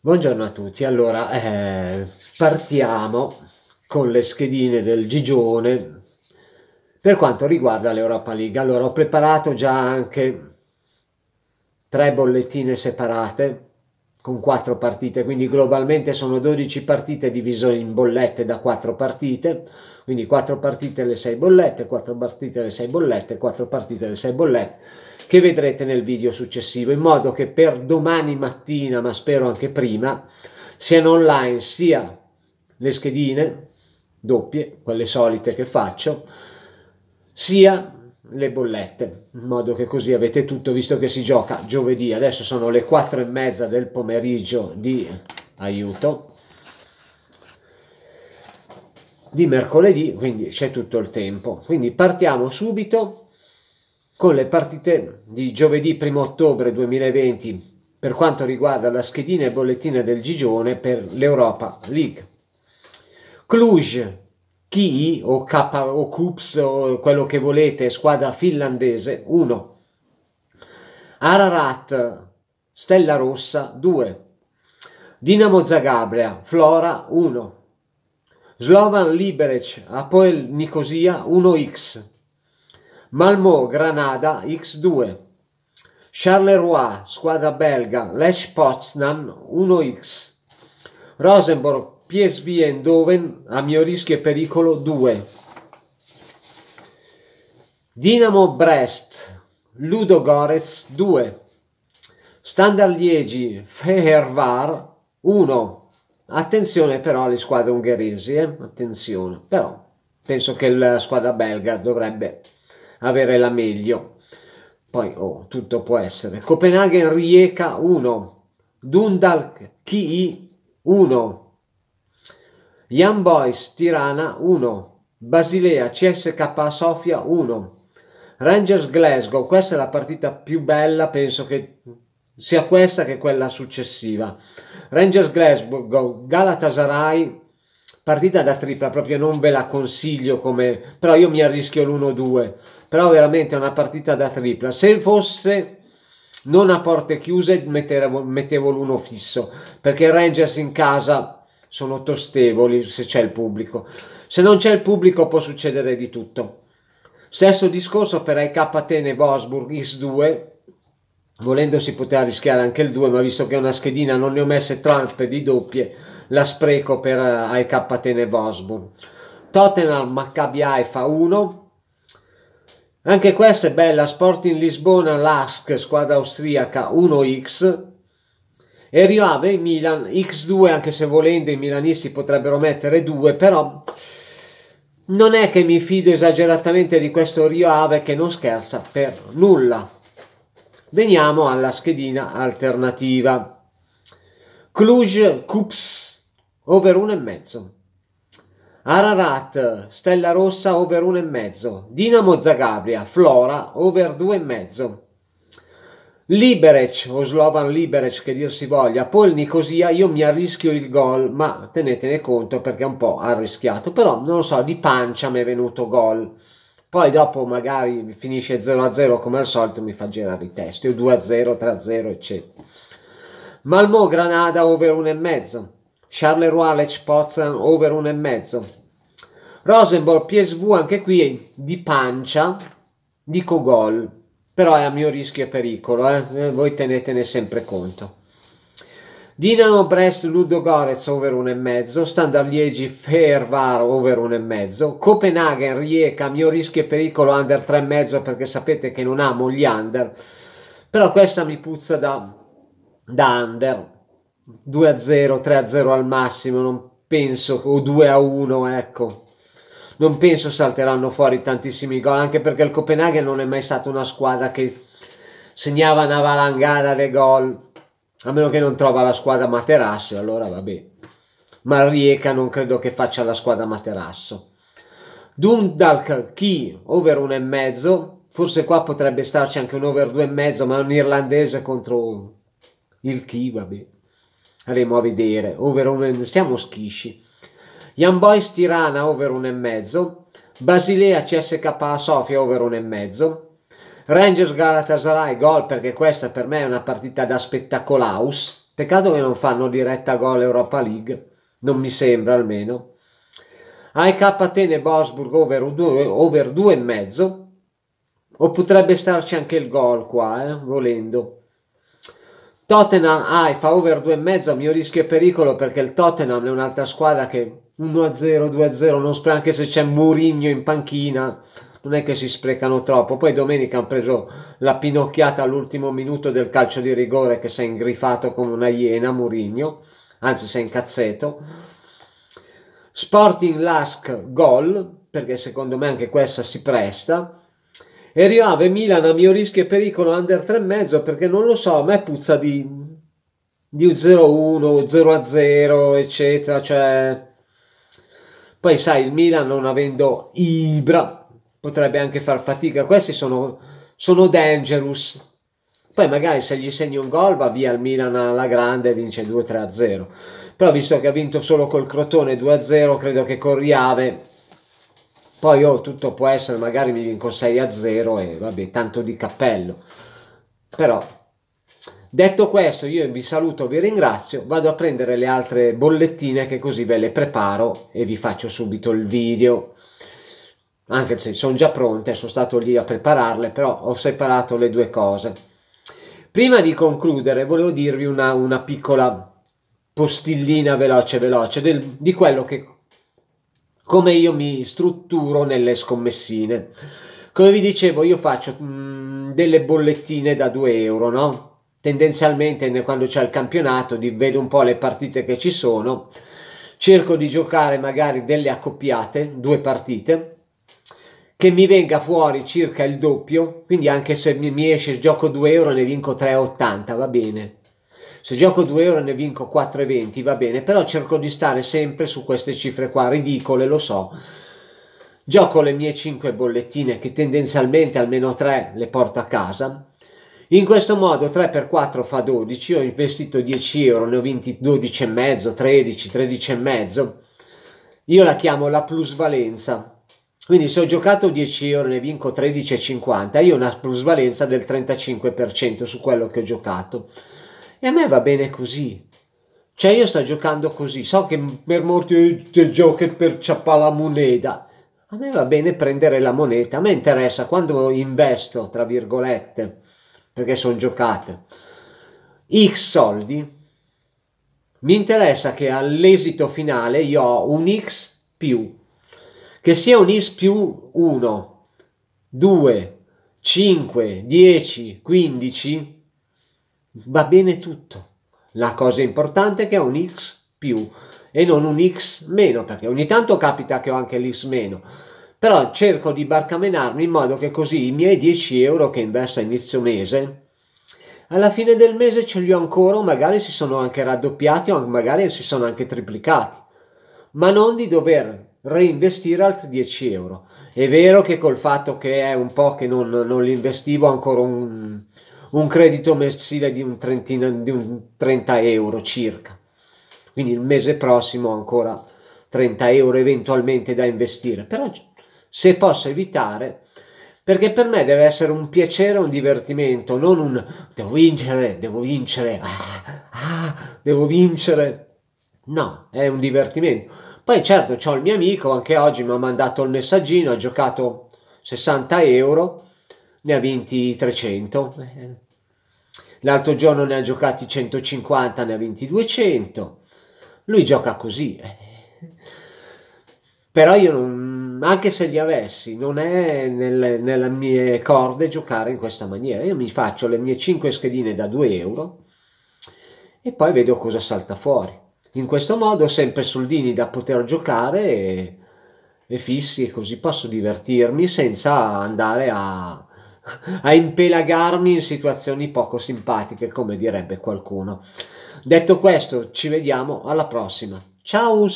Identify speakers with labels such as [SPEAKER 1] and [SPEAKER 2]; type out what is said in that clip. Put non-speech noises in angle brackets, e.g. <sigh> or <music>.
[SPEAKER 1] Buongiorno a tutti, allora eh, partiamo con le schedine del Gigione per quanto riguarda l'Europa League. Allora ho preparato già anche tre bollettine separate con quattro partite, quindi globalmente sono 12 partite divise in bollette da quattro partite, quindi quattro partite le sei bollette, quattro partite le sei bollette, quattro partite le sei bollette che vedrete nel video successivo, in modo che per domani mattina, ma spero anche prima, siano online sia le schedine doppie, quelle solite che faccio, sia le bollette, in modo che così avete tutto, visto che si gioca giovedì, adesso sono le quattro e mezza del pomeriggio di aiuto, di mercoledì, quindi c'è tutto il tempo. Quindi partiamo subito con le partite di giovedì 1 ottobre 2020 per quanto riguarda la schedina e bollettina del Gigione per l'Europa League. Cluj, Ki o K o Kups o quello che volete, squadra finlandese 1. Ararat, Stella Rossa 2. Dinamo Zagabria, Flora 1. Slovan Liberec, Apoel Nicosia 1x. Malmö, Granada, X2. Charleroi, squadra belga, Lech Poznan, 1X. Rosenborg, PSV Eindhoven, a mio rischio e pericolo, 2. Dinamo Brest, Ludo Gorez, 2. Standard Liegi, Fehervar, 1. Attenzione però alle squadre ungheresi, eh? attenzione, però penso che la squadra belga dovrebbe avere la meglio. Poi, oh, tutto può essere. Copenaghen Rijeka 1, Dundalk Ki 1, Young Boys Tirana 1, Basilea CSK Sofia 1, Rangers Glasgow, questa è la partita più bella, penso che sia questa che quella successiva. Rangers Glasgow, Galatasaray partita da tripla proprio non ve la consiglio come però io mi arrischio l'1-2 però veramente è una partita da tripla se fosse non a porte chiuse mettevo, mettevo l'1 fisso perché i Rangers in casa sono tostevoli se c'è il pubblico se non c'è il pubblico può succedere di tutto stesso discorso per IK Atene Wolfsburg x 2 volendo si poteva rischiare anche il 2 ma visto che è una schedina non ne ho messe troppe di doppie la spreco per eh, AEK Tenevosburg Tottenham Maccabi Haifa 1 anche questa è bella Sporting Lisbona Lask squadra austriaca 1x e Rio Ave Milan x2 anche se volendo i milanisti potrebbero mettere 2 però non è che mi fido esageratamente di questo Rio Ave che non scherza per nulla Veniamo alla schedina alternativa. Cluj Cups over 1,5. Ararat Stella Rossa over 1,5. Dinamo Zagabria Flora over 2,5. Liberec o Slovan Liberec che dir si voglia, Pol Nicosia io mi arrischio il gol, ma tenetene conto perché è un po' arrischiato, però non lo so, di pancia mi è venuto gol. Poi dopo magari finisce 0-0 a come al solito mi fa girare i testi, o 2-0, a 3-0, eccetera. Malmò Granada over e mezzo Charleroi Lech Poznan over e mezzo Rosenborg PSV anche qui di pancia, dico gol, però è a mio rischio e pericolo, eh? voi tenetene sempre conto. Dinamo Brest Ludo Gorez over 1,5, Standard Liegi Fervar over 1,5, Copenaghen Rijeka mio rischio e pericolo under 3,5 perché sapete che non amo gli under, però questa mi puzza da, da under, 2 0, 3 0 al massimo, non penso, o 2 1 ecco, non penso salteranno fuori tantissimi gol, anche perché il Copenaghen non è mai stata una squadra che segnava una valangata dei gol a meno che non trova la squadra Materasso, allora vabbè. Ma Rieca non credo che faccia la squadra Materasso. Dundalk, chi? Over 1,5. Forse qua potrebbe starci anche un over 2,5, ma un irlandese contro il chi, vabbè. Andremo a vedere. Over 1,5. Siamo schisci. Jan Boys Tirana, over 1,5. Basilea CSK Sofia, over 1,5. Rangers Galatasaray gol perché questa per me è una partita da spettacolaus. Peccato che non fanno diretta gol Europa League, non mi sembra almeno. AEK Atene Bosburg over 2,5 o potrebbe starci anche il gol qua, eh, volendo. Tottenham Haifa ah, over 2,5 a mio rischio e pericolo perché il Tottenham è un'altra squadra che 1-0, 2-0, non spero anche se c'è Mourinho in panchina non è che si sprecano troppo. Poi domenica hanno preso la pinocchiata all'ultimo minuto del calcio di rigore che si è ingrifato come una iena Murigno, anzi si è incazzato. Sporting Lask gol, perché secondo me anche questa si presta. E Riave Milan a mio rischio e pericolo under 3,5 perché non lo so, a me puzza di, di 0-1, 0-0, eccetera. Cioè... Poi sai, il Milan non avendo Ibra, potrebbe anche far fatica. Questi sono, sono dangerous. Poi magari se gli segni un gol va via il Milan alla grande e vince 2-3-0. Però visto che ha vinto solo col Crotone 2-0, credo che con Riave poi oh, tutto può essere, magari mi vinco 6-0 e vabbè, tanto di cappello. Però detto questo, io vi saluto, vi ringrazio, vado a prendere le altre bollettine che così ve le preparo e vi faccio subito il video anche se sono già pronte, sono stato lì a prepararle, però ho separato le due cose. Prima di concludere volevo dirvi una, una piccola postillina veloce veloce del, di quello che come io mi strutturo nelle scommessine. Come vi dicevo, io faccio mh, mm, delle bollettine da 2 euro, no? Tendenzialmente quando c'è il campionato di, vedo un po' le partite che ci sono, cerco di giocare magari delle accoppiate, due partite, che mi venga fuori circa il doppio, quindi anche se mi, mi esce gioco 2 euro ne vinco 3,80, va bene. Se gioco 2 euro ne vinco 4,20, va bene, però cerco di stare sempre su queste cifre qua, ridicole, lo so. Gioco le mie 5 bollettine che tendenzialmente almeno 3 le porto a casa. In questo modo 3 x 4 fa 12, ho investito 10 euro, ne ho vinti 12,5, 13, 13,5. Io la chiamo la plusvalenza quindi se ho giocato 10 ore ne vinco 13,50, io ho una plusvalenza del 35% su quello che ho giocato. E a me va bene così. Cioè io sto giocando così, so che per molti giochi per ciappare la moneta. A me va bene prendere la moneta, a me interessa quando investo, tra virgolette, perché sono giocate, X soldi, mi interessa che all'esito finale io ho un X più che sia un is più 1, 2, 5, 10, 15, va bene tutto. La cosa importante è che è un x più e non un x meno, perché ogni tanto capita che ho anche l'x meno. Però cerco di barcamenarmi in modo che così i miei 10 euro che investo a inizio mese, alla fine del mese ce li ho ancora, magari si sono anche raddoppiati o magari si sono anche triplicati, ma non di dover reinvestire altri 10 euro. È vero che col fatto che è un po' che non, non li investivo ancora un, un credito mensile di un, trentino, di un 30 euro circa. Quindi il mese prossimo ancora 30 euro eventualmente da investire. Però se posso evitare, perché per me deve essere un piacere, un divertimento, non un devo vincere, devo vincere, ah, ah, devo vincere. No, è un divertimento poi certo ho il mio amico, anche oggi mi ha mandato il messaggino, ha giocato 60 euro, ne ha vinti 300. L'altro giorno ne ha giocati 150, ne ha vinti 200. Lui gioca così. Eh. Però io non, anche se li avessi, non è nel, nelle mie corde giocare in questa maniera. Io mi faccio le mie 5 schedine da 2 euro e poi vedo cosa salta fuori in questo modo ho sempre soldini da poter giocare e, e fissi e così posso divertirmi senza andare a, <laughs> a impelagarmi in situazioni poco simpatiche, come direbbe qualcuno. Detto questo, ci vediamo alla prossima. Ciao!